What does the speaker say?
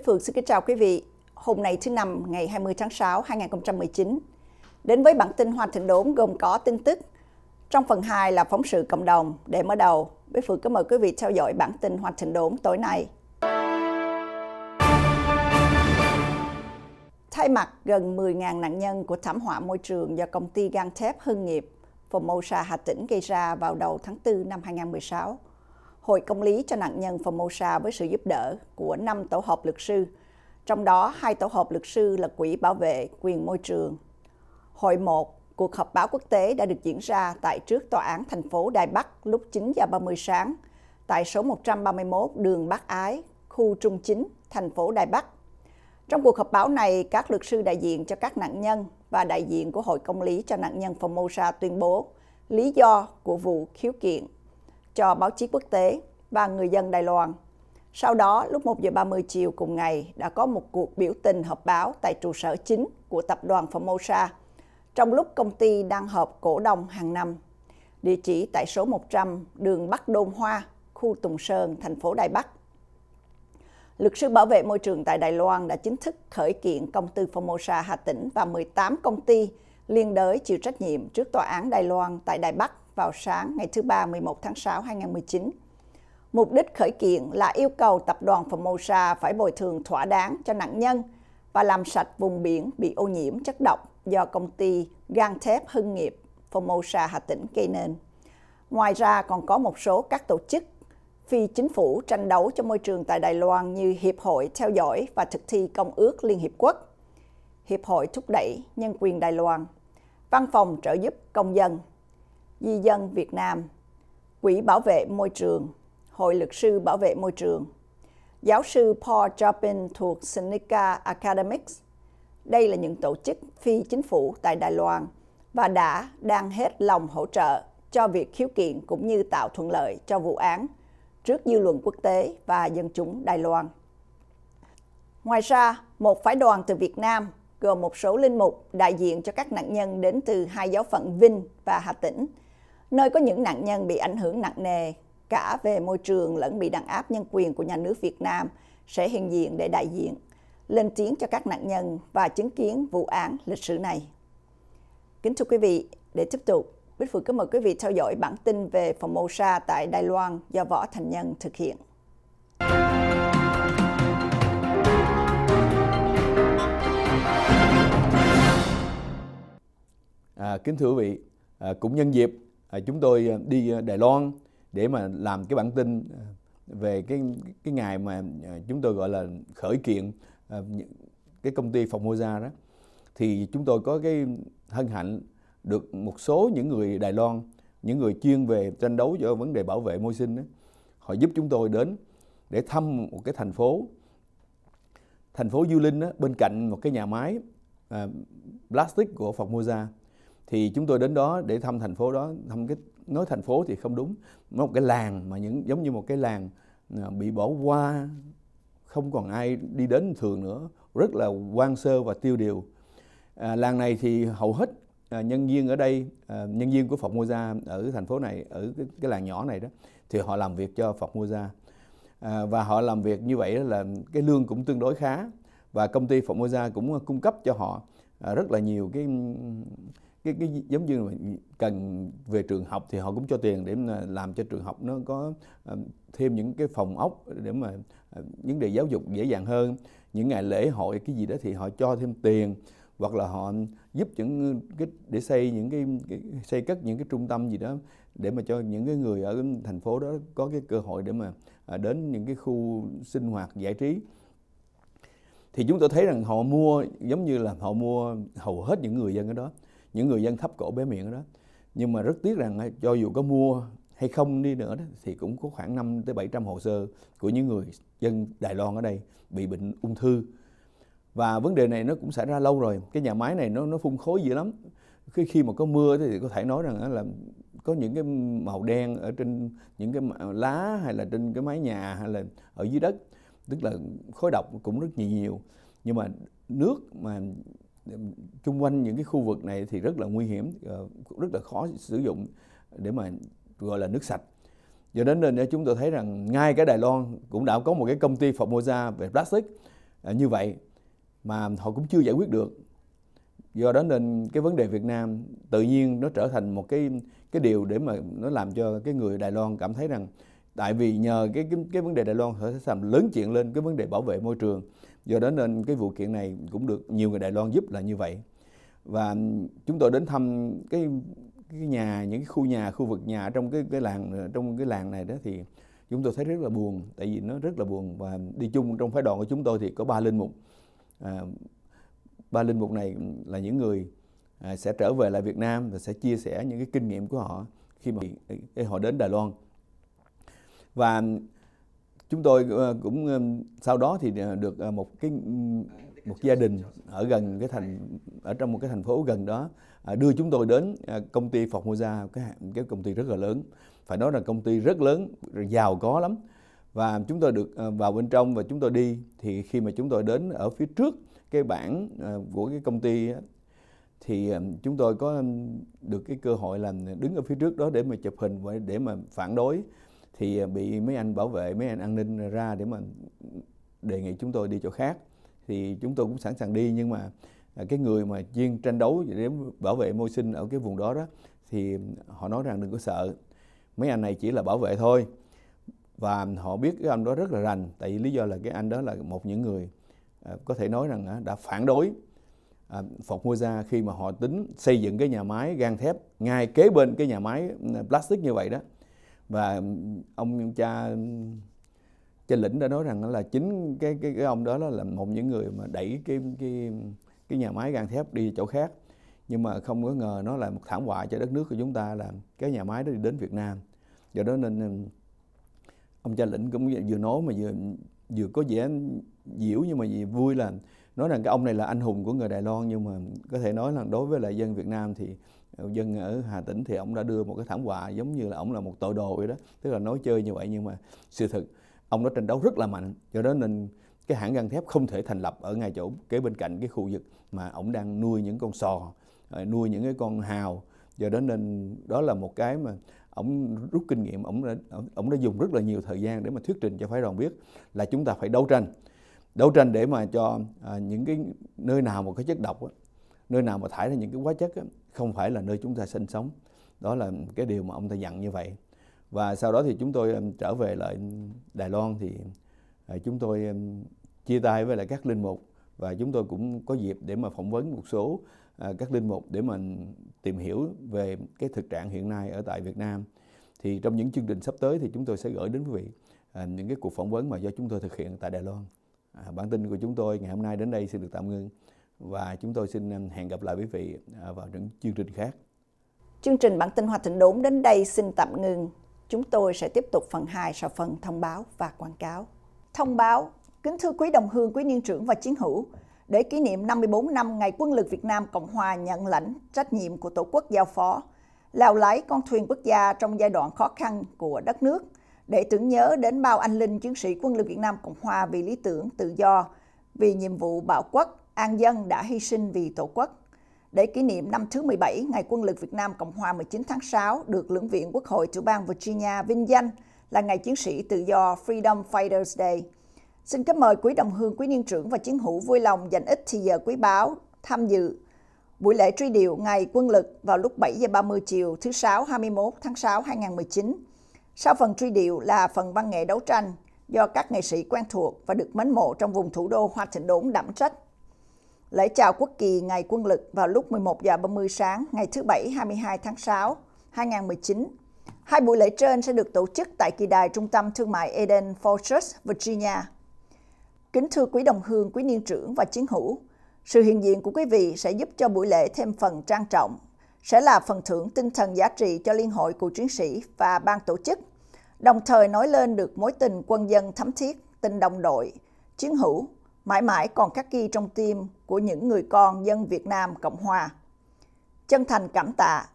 Bích Phượng xin kính chào quý vị. Hôm nay thứ năm ngày 20 tháng 6 2019. Đến với bản tin Hoa Thịnh Đốn gồm có tin tức. Trong phần 2 là phóng sự cộng đồng. Để mở đầu, Bích Phượng kính mời quý vị theo dõi bản tin Hoa Thịnh Đốn tối nay. Thay mặt gần 10.000 nạn nhân của thảm họa môi trường do công ty gang thép Hưng Nghiệp, Formosa Hà Tĩnh gây ra vào đầu tháng 4 năm 2016, Hội Công lý cho nạn nhân Formosa với sự giúp đỡ của 5 tổ hợp luật sư, trong đó hai tổ hợp luật sư là Quỹ Bảo vệ Quyền Môi trường. Hội 1, cuộc họp báo quốc tế đã được diễn ra tại trước Tòa án thành phố Đài Bắc lúc 9 giờ 30 sáng, tại số 131 đường Bắc Ái, khu Trung Chính, thành phố Đài Bắc. Trong cuộc họp báo này, các luật sư đại diện cho các nạn nhân và đại diện của Hội Công lý cho nạn nhân Formosa tuyên bố lý do của vụ khiếu kiện cho báo chí quốc tế và người dân Đài Loan. Sau đó, lúc 1 giờ 30 chiều cùng ngày đã có một cuộc biểu tình họp báo tại trụ sở chính của tập đoàn Formosa, trong lúc công ty đang họp cổ đông hàng năm. Địa chỉ tại số 100 đường Bắc Đôn Hoa, khu Tùng Sơn, thành phố Đài Bắc. Luật sư bảo vệ môi trường tại Đài Loan đã chính thức khởi kiện công ty Formosa Hà Tĩnh và 18 công ty liên đới chịu trách nhiệm trước tòa án Đài Loan tại Đài Bắc vào sáng ngày thứ Ba 11 tháng 6 2019. Mục đích khởi kiện là yêu cầu tập đoàn Formosa phải bồi thường thỏa đáng cho nạn nhân và làm sạch vùng biển bị ô nhiễm chất độc do công ty gang thép Hưng nghiệp Formosa Hà Tĩnh gây nên. Ngoài ra còn có một số các tổ chức phi chính phủ tranh đấu cho môi trường tại Đài Loan như Hiệp hội theo dõi và thực thi Công ước Liên Hiệp Quốc, Hiệp hội thúc đẩy nhân quyền Đài Loan, Văn phòng trợ giúp công dân Di dân Việt Nam, Quỹ Bảo vệ Môi trường, Hội Luật sư Bảo vệ Môi trường, giáo sư Paul Chopin thuộc Seneca Academics. Đây là những tổ chức phi chính phủ tại Đài Loan và đã đang hết lòng hỗ trợ cho việc khiếu kiện cũng như tạo thuận lợi cho vụ án trước dư luận quốc tế và dân chúng Đài Loan. Ngoài ra, một phái đoàn từ Việt Nam gồm một số linh mục đại diện cho các nạn nhân đến từ hai giáo phận Vinh và Hà Tĩnh – nơi có những nạn nhân bị ảnh hưởng nặng nề cả về môi trường lẫn bị đàn áp nhân quyền của nhà nước Việt Nam sẽ hiện diện để đại diện, lên tiếng cho các nạn nhân và chứng kiến vụ án lịch sử này. Kính thưa quý vị, để tiếp tục, Bích Phương kính mời quý vị theo dõi bản tin về Formosa tại Đài Loan do Võ Thành Nhân thực hiện. À, kính thưa quý vị, à, cũng nhân dịp À, chúng tôi à, đi à, Đài Loan để mà làm cái bản tin về cái cái ngày mà chúng tôi gọi là khởi kiện à, cái công ty Phòng Moza đó thì chúng tôi có cái hân hạnh được một số những người Đài Loan những người chuyên về tranh đấu cho vấn đề bảo vệ môi sinh đó, họ giúp chúng tôi đến để thăm một cái thành phố thành phố Du Linh đó, bên cạnh một cái nhà máy à, plastic của Phọc Moza thì chúng tôi đến đó để thăm thành phố đó thăm cái nói thành phố thì không đúng một cái làng mà những giống như một cái làng à, bị bỏ qua không còn ai đi đến thường nữa rất là quan sơ và tiêu điều à, làng này thì hầu hết à, nhân viên ở đây à, nhân viên của Phật Moza ở thành phố này ở cái, cái làng nhỏ này đó thì họ làm việc cho Phật Moza à, và họ làm việc như vậy là cái lương cũng tương đối khá và công ty Phật Moza cũng cung cấp cho họ à, rất là nhiều cái cái cái giống như là cần về trường học thì họ cũng cho tiền để làm cho trường học nó có ờ, thêm những cái phòng ốc để mà ờ, vấn đề giáo dục dễ dàng hơn những ngày lễ hội cái gì đó thì họ cho thêm tiền hoặc là họ giúp những cái để xây những cái, cái xây cất những cái trung tâm gì đó để mà cho những cái người ở thành phố đó có cái cơ hội để mà ờ, đến những cái khu sinh hoạt giải trí thì chúng tôi thấy rằng họ mua giống như là họ mua hầu hết những người dân ở đó những người dân thấp cổ bé miệng đó nhưng mà rất tiếc rằng à, cho dù có mua hay không đi nữa đó, thì cũng có khoảng 5 tới 700 hồ sơ của những người dân Đài Loan ở đây bị bệnh ung thư. Và vấn đề này nó cũng xảy ra lâu rồi. Cái nhà máy này nó nó phun khối dữ lắm. Khi khi mà có mưa thì có thể nói rằng à, là có những cái màu đen ở trên những cái lá hay là trên cái mái nhà hay là ở dưới đất, tức là khối độc cũng rất nhiều nhiều. Nhưng mà nước mà chung quanh những cái khu vực này thì rất là nguy hiểm ờ, rất là khó sử dụng để mà gọi là nước sạch do đến nên chúng tôi thấy rằng ngay cái Đài Loan cũng đã có một cái công ty Formosa về plastic ờ, như vậy mà họ cũng chưa giải quyết được do đó nên cái vấn đề Việt Nam tự nhiên nó trở thành một cái cái điều để mà nó làm cho cái người Đài Loan cảm thấy rằng tại vì nhờ cái cái, cái vấn đề Đài Loan họ sẽ làm lớn chuyện lên cái vấn đề bảo vệ môi trường do đó nên cái vụ kiện này cũng được nhiều người Đài Loan giúp là như vậy và chúng tôi đến thăm cái cái nhà những cái khu nhà khu vực nhà trong cái cái làng trong cái làng này đó thì chúng tôi thấy rất là buồn tại vì nó rất là buồn và đi chung trong phái đoàn của chúng tôi thì có ba linh mục à, ba linh mục này là những người à, sẽ trở về lại Việt Nam và sẽ chia sẻ những cái kinh nghiệm của họ khi mà à, à, họ đến Đài Loan và chúng tôi ờ, cũng ờ, sau đó thì ờ, được một cái ừ, một gia đình ở gần cái thành ở trong một cái thành phố gần đó à, đưa chúng tôi đến à, công ty Formosa cái cái công ty rất là lớn phải nói là công ty rất lớn giàu có lắm và chúng tôi được vào bên trong và chúng tôi đi thì khi mà chúng tôi đến ở phía trước cái bảng của cái công ty thì chúng tôi có được cái cơ hội là đứng ở phía trước đó để mà chụp hình và để mà phản đối thì à, bị mấy anh bảo vệ mấy anh an ninh ra để mà đề nghị chúng tôi đi chỗ khác thì chúng tôi cũng sẵn sàng đi nhưng mà à, cái người mà chuyên tranh đấu để bảo vệ môi sinh ở cái vùng đó đó thì họ nói rằng đừng có sợ mấy anh này chỉ là bảo vệ thôi và họ biết cái anh đó rất là rành tại vì lý do là cái anh đó là một những người à, có thể nói rằng đã phản đối phật Mua Gia khi mà họ tính xây dựng cái nhà máy gang thép ngay kế bên cái nhà máy ừ, plastic như vậy đó và ông cha cha lĩnh đã nói rằng là chính cái cái, cái ông đó là một những người mà đẩy cái cái cái nhà máy gang thép đi chỗ khác nhưng mà không có ngờ nó là một thảm họa cho đất nước của chúng ta là cái nhà máy đó đi đến Việt Nam do đó nên ông cha lĩnh cũng vừa nói mà vừa vừa có vẻ diễu nhưng mà gì vui là nói rằng cái ông này là anh hùng của người Đài Loan nhưng mà có thể nói là đối với lại dân Việt Nam thì dân ở Hà Tĩnh thì ông đã đưa một cái thảm họa giống như là ông là một tội đồ vậy đó tức là nói chơi như vậy nhưng mà sự thật ông đã tranh đấu rất là mạnh do đó nên cái hãng găng thép không thể thành lập ở ngay chỗ kế bên cạnh cái khu vực mà ông đang nuôi những con sò ờ, nuôi những cái con hào do đó nên đó là một cái mà ông rút kinh nghiệm ông đã ông đã dùng rất là nhiều thời gian để mà thuyết trình cho phái đoàn biết là chúng ta phải đấu tranh đấu tranh để mà cho à, những cái nơi nào mà có chất độc á, nơi nào mà thải ra những cái hóa chất không phải là nơi chúng ta sinh sống đó là cái điều mà ông ta dặn như vậy và sau đó thì chúng tôi trở về lại Đài Loan thì à, chúng tôi chia tay với lại các linh mục và chúng tôi cũng có dịp để mà phỏng vấn một số à, các linh mục để mình tìm hiểu về cái thực trạng hiện nay ở tại Việt Nam thì trong những chương trình sắp tới thì chúng tôi sẽ gửi đến quý vị à, những cái cuộc phỏng vấn mà do chúng tôi thực hiện tại Đài Loan bản tin của chúng tôi ngày hôm nay đến đây xin được tạm ngưng và chúng tôi xin hẹn gặp lại quý vị à, vào những chương trình khác. Chương trình bản tin Hòa Thịnh Đốn đến đây xin tạm ngừng. Chúng tôi sẽ tiếp tục phần 2 sau phần thông báo và quảng cáo. Thông báo, kính thưa quý đồng hương, quý niên trưởng và chiến hữu, để kỷ niệm 54 năm Ngày Quân lực Việt Nam Cộng Hòa nhận lãnh trách nhiệm của Tổ quốc giao phó, lào lái con thuyền quốc gia trong giai đoạn khó khăn của đất nước, để tưởng nhớ đến bao anh linh chiến sĩ quân lực Việt Nam Cộng Hòa vì lý tưởng tự do, vì nhiệm vụ bảo quốc, An dân đã hy sinh vì Tổ quốc. Để kỷ niệm năm thứ 17 Ngày Quân lực Việt Nam Cộng hòa 19 tháng 6 được lưỡng viện Quốc hội tiểu bang Virginia vinh danh là Ngày Chiến sĩ Tự do Freedom Fighters Day. Xin kính mời quý đồng hương, quý niên trưởng và chiến hữu vui lòng dành ít thì giờ quý báo tham dự buổi lễ truy điệu Ngày Quân lực vào lúc 7 giờ 30 chiều thứ Sáu 21 tháng 6 2019. Sau phần truy điệu là phần văn nghệ đấu tranh do các nghệ sĩ quen thuộc và được mến mộ trong vùng thủ đô Hoa Thịnh Đốn đảm trách. Lễ chào quốc kỳ ngày quân lực vào lúc 11 giờ 30 sáng ngày thứ Bảy 22 tháng 6, 2019. Hai buổi lễ trên sẽ được tổ chức tại kỳ đài trung tâm thương mại Eden Fortress, Virginia. Kính thưa quý đồng hương, quý niên trưởng và chiến hữu, sự hiện diện của quý vị sẽ giúp cho buổi lễ thêm phần trang trọng, sẽ là phần thưởng tinh thần giá trị cho Liên hội cựu chiến sĩ và ban tổ chức, đồng thời nói lên được mối tình quân dân thấm thiết, tình đồng đội, chiến hữu, mãi mãi còn khắc ghi trong tim của những người con dân Việt Nam Cộng Hòa. Chân thành cảm tạ